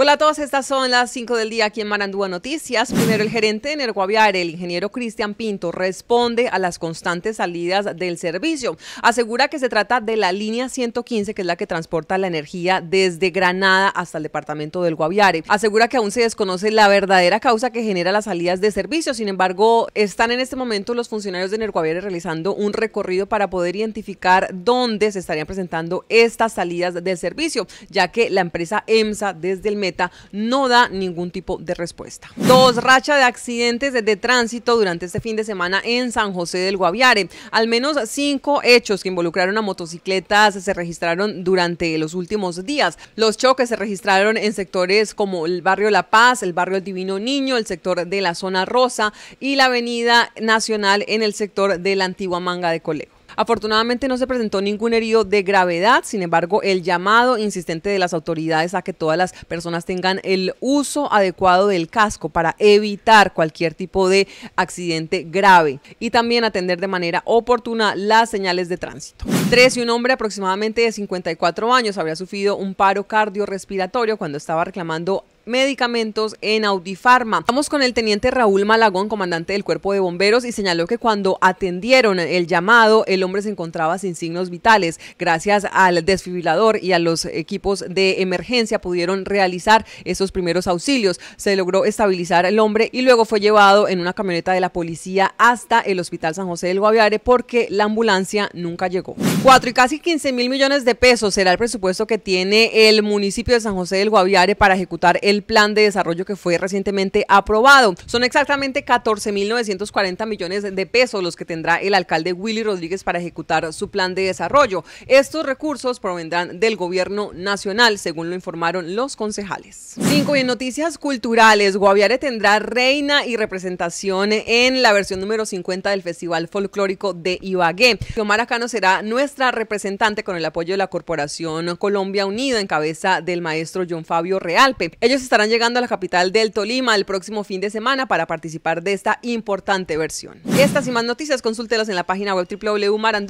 Hola a todos, estas son las 5 del día aquí en Marandúa Noticias. Primero, el gerente de Nerguaviare, el ingeniero Cristian Pinto, responde a las constantes salidas del servicio. Asegura que se trata de la línea 115, que es la que transporta la energía desde Granada hasta el departamento del Guaviare. Asegura que aún se desconoce la verdadera causa que genera las salidas de servicio. Sin embargo, están en este momento los funcionarios de Nerguaviare realizando un recorrido para poder identificar dónde se estarían presentando estas salidas del servicio, ya que la empresa EMSA desde el mes no da ningún tipo de respuesta. Dos racha de accidentes de tránsito durante este fin de semana en San José del Guaviare. Al menos cinco hechos que involucraron a motocicletas se registraron durante los últimos días. Los choques se registraron en sectores como el barrio La Paz, el barrio El Divino Niño, el sector de la Zona Rosa y la Avenida Nacional en el sector de la antigua manga de Colegio. Afortunadamente no se presentó ningún herido de gravedad, sin embargo, el llamado insistente de las autoridades a que todas las personas tengan el uso adecuado del casco para evitar cualquier tipo de accidente grave y también atender de manera oportuna las señales de tránsito. Tres y un hombre aproximadamente de 54 años habría sufrido un paro cardiorrespiratorio cuando estaba reclamando medicamentos en Audifarma. Estamos con el teniente Raúl Malagón, comandante del cuerpo de bomberos, y señaló que cuando atendieron el llamado, el hombre se encontraba sin signos vitales. Gracias al desfibrilador y a los equipos de emergencia pudieron realizar esos primeros auxilios. Se logró estabilizar el hombre y luego fue llevado en una camioneta de la policía hasta el Hospital San José del Guaviare porque la ambulancia nunca llegó. Cuatro y casi 15 mil millones de pesos será el presupuesto que tiene el municipio de San José del Guaviare para ejecutar el plan de desarrollo que fue recientemente aprobado. Son exactamente 14 mil cuarenta millones de pesos los que tendrá el alcalde Willy Rodríguez para ejecutar su plan de desarrollo. Estos recursos provendrán del gobierno nacional, según lo informaron los concejales. Cinco, Y en noticias culturales, Guaviare tendrá reina y representación en la versión número 50 del Festival Folclórico de Ibagué. Tomara Cano será nuestra representante con el apoyo de la Corporación Colombia Unida en cabeza del maestro John Fabio Realpe. Ellos estarán llegando a la capital del Tolima el próximo fin de semana para participar de esta importante versión. Estas y más noticias consúltelas en la página web www a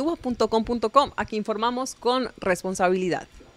Aquí informamos con responsabilidad.